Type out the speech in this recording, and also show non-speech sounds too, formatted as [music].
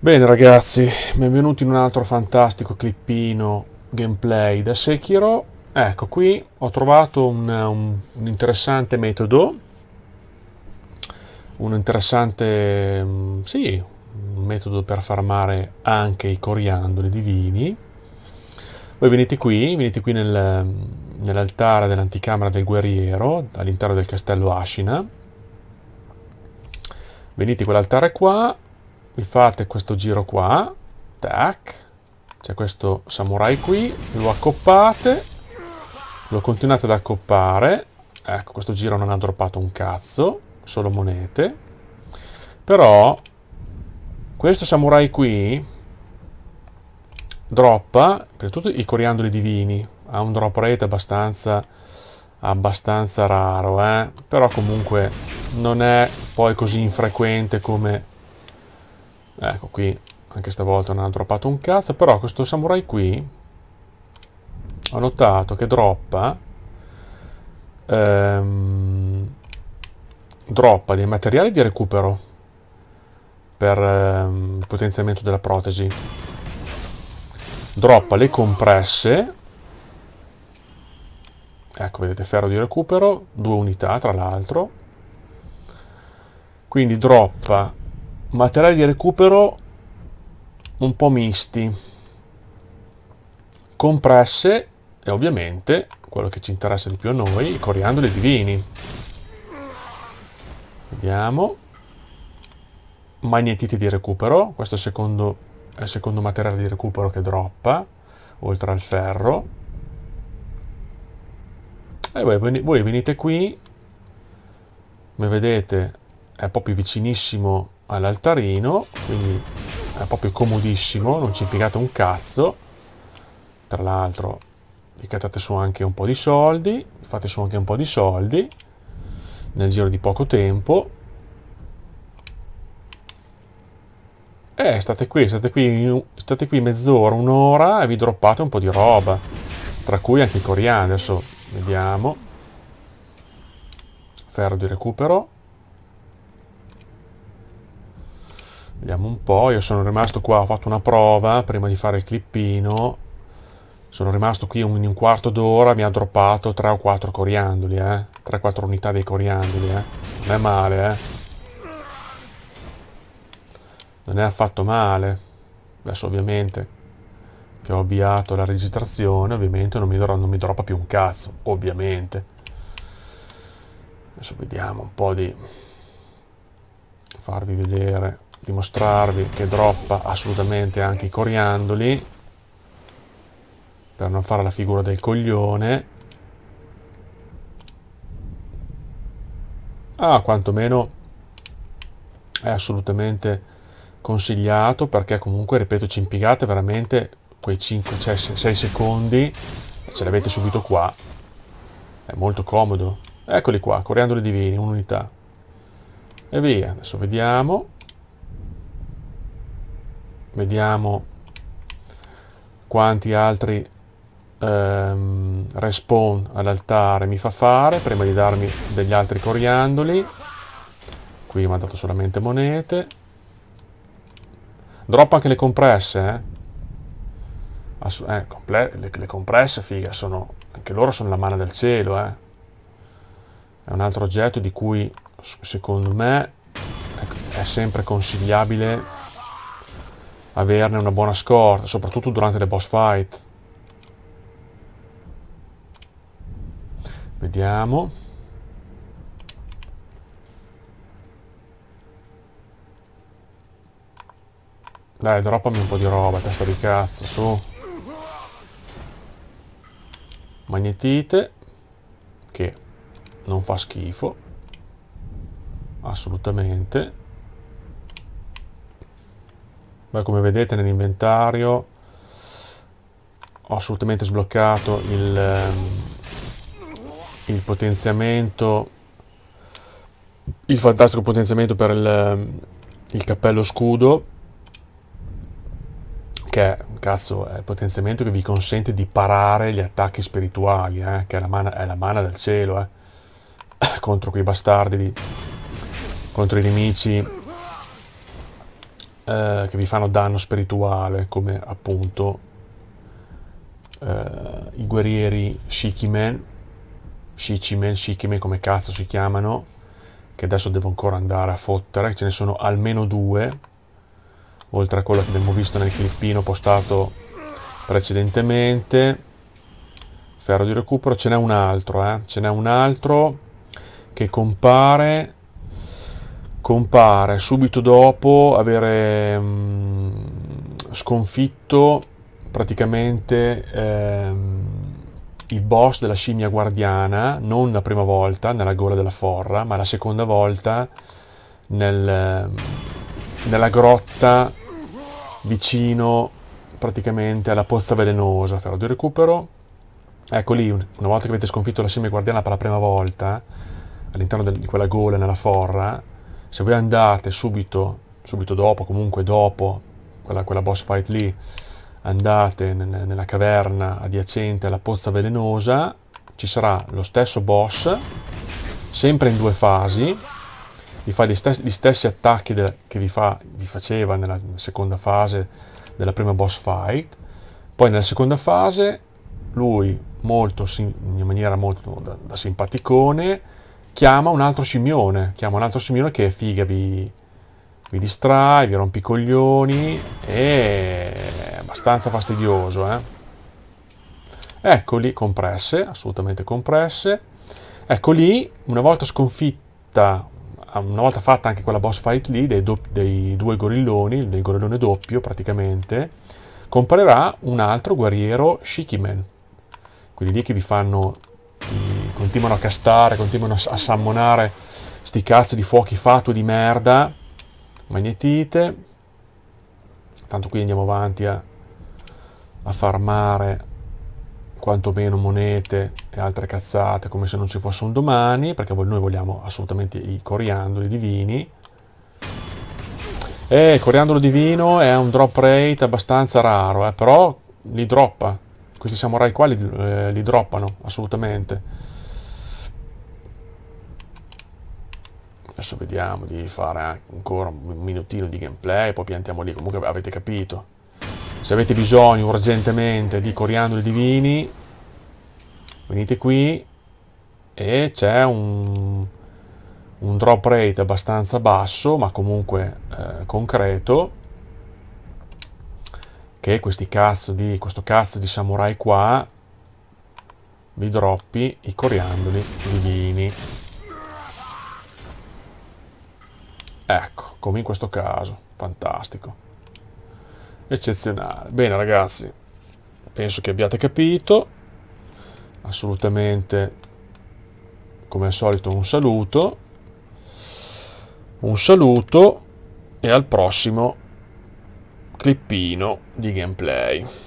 Bene ragazzi, benvenuti in un altro fantastico clippino gameplay da Sekiro. Ecco, qui ho trovato un, un, un interessante metodo, un interessante, mm, sì, un metodo per farmare anche i coriandoli divini. Voi venite qui, venite qui nel, nell'altare dell'anticamera del guerriero, all'interno del castello Ashina. Venite quell'altare qua, vi fate questo giro qua, tac, c'è questo samurai qui, lo accoppate, lo continuate ad accoppare, ecco questo giro non ha droppato un cazzo, solo monete, però questo samurai qui droppa, per tutti i coriandoli divini, ha un drop rate abbastanza, abbastanza raro, eh? però comunque non è poi così infrequente come Ecco, qui anche stavolta non ha droppato un cazzo, però questo samurai qui ho notato che droppa ehm, droppa dei materiali di recupero per ehm, il potenziamento della protesi droppa le compresse ecco vedete ferro di recupero due unità tra l'altro quindi droppa materiali di recupero un po' misti, compresse e ovviamente quello che ci interessa di più a noi, i coriandoli divini. Vediamo. Magnetiti di recupero, questo è, secondo, è il secondo materiale di recupero che droppa, oltre al ferro. E voi, voi venite qui, come vedete è proprio vicinissimo all'altarino, quindi è proprio comodissimo, non ci impiegate un cazzo. Tra l'altro vi cattate su anche un po' di soldi, fate su anche un po' di soldi nel giro di poco tempo. Eh, state qui, state qui, state qui mezz'ora, un'ora e vi droppate un po' di roba. Tra cui anche i coriani, Adesso vediamo. Ferro di recupero. Vediamo un po', io sono rimasto qua, ho fatto una prova prima di fare il clippino. Sono rimasto qui in un quarto d'ora, mi ha droppato 3 o 4 coriandoli, eh. 3-4 unità dei coriandoli, eh. Non è male, eh. Non è affatto male. Adesso ovviamente che ho avviato la registrazione, ovviamente non mi, non mi droppa più un cazzo, ovviamente. Adesso vediamo un po' di farvi vedere dimostrarvi che droppa assolutamente anche i coriandoli per non fare la figura del coglione ah quantomeno è assolutamente consigliato perché comunque ripeto ci impiegate veramente quei 5 cioè 6 secondi e ce l'avete subito qua è molto comodo eccoli qua coriandoli divini un'unità e via adesso vediamo Vediamo quanti altri ehm, respawn all'altare mi fa fare prima di darmi degli altri coriandoli. Qui mi ha dato solamente monete. Droppa anche le compresse, eh? Ass eh, le, le, compresse, figa, sono, anche loro sono la mano del cielo, eh. È un altro oggetto di cui, secondo me, è sempre consigliabile averne una buona scorta, soprattutto durante le boss fight. Vediamo. Dai, droppami un po' di roba, testa di cazzo, su. Magnetite, che non fa schifo, assolutamente. Beh, come vedete nell'inventario ho assolutamente sbloccato il, ehm, il potenziamento, il fantastico potenziamento per il, ehm, il cappello scudo, che cazzo, è il potenziamento che vi consente di parare gli attacchi spirituali, eh, che è la, mana, è la, mana, del cielo, eh, [coughs] contro quei bastardi, di, contro i nemici eh, che vi fanno danno spirituale, come appunto eh, i guerrieri Shikimen, Shichimen, Shikimen come cazzo si chiamano, che adesso devo ancora andare a fottere, ce ne sono almeno due, oltre a quello che abbiamo visto nel clippino postato precedentemente. Ferro di recupero, ce n'è un altro, eh? ce n'è un altro che compare compare subito dopo avere mm, sconfitto praticamente ehm, il boss della scimmia guardiana, non la prima volta nella gola della forra, ma la seconda volta nel, ehm, nella grotta vicino praticamente alla pozza velenosa, ferro di recupero. Ecco lì, una volta che avete sconfitto la scimmia guardiana per la prima volta, all'interno di quella gola nella forra, se voi andate subito, subito dopo, comunque dopo quella, quella boss fight lì, andate nel, nella caverna adiacente alla pozza velenosa, ci sarà lo stesso boss, sempre in due fasi, vi fa gli, stessi, gli stessi attacchi de, che vi, fa, vi faceva nella seconda fase della prima boss fight, poi nella seconda fase lui molto, in maniera molto da, da simpaticone chiama un altro scimmione, chiama un altro scimmione che figa vi, vi distrae, vi rompi i coglioni, è abbastanza fastidioso, eh. Eccoli, compresse, assolutamente compresse. Ecco lì, una volta sconfitta, una volta fatta anche quella boss fight lì, dei, dei due gorilloni, del gorillone doppio praticamente, comparirà un altro guerriero Shikimen. Quelli lì che vi fanno continuano a castare, continuano a sammonare sti cazzo di fuochi fatui di merda. Magnetite. Tanto qui andiamo avanti a, a farmare quantomeno monete e altre cazzate come se non ci fosse un domani, perché noi vogliamo assolutamente i coriandoli divini. E il coriandolo divino è un drop rate abbastanza raro, eh, però li droppa. Questi samurai qua li, eh, li droppano, assolutamente. adesso vediamo di fare ancora un minutino di gameplay, poi piantiamo lì, comunque avete capito. Se avete bisogno urgentemente di coriandoli divini, venite qui e c'è un, un, drop rate abbastanza basso, ma comunque eh, concreto, che cazzo di, questo cazzo di samurai qua vi droppi i coriandoli divini. Ecco, come in questo caso. Fantastico. Eccezionale. Bene ragazzi, penso che abbiate capito. Assolutamente, come al solito, un saluto. Un saluto e al prossimo clippino di gameplay.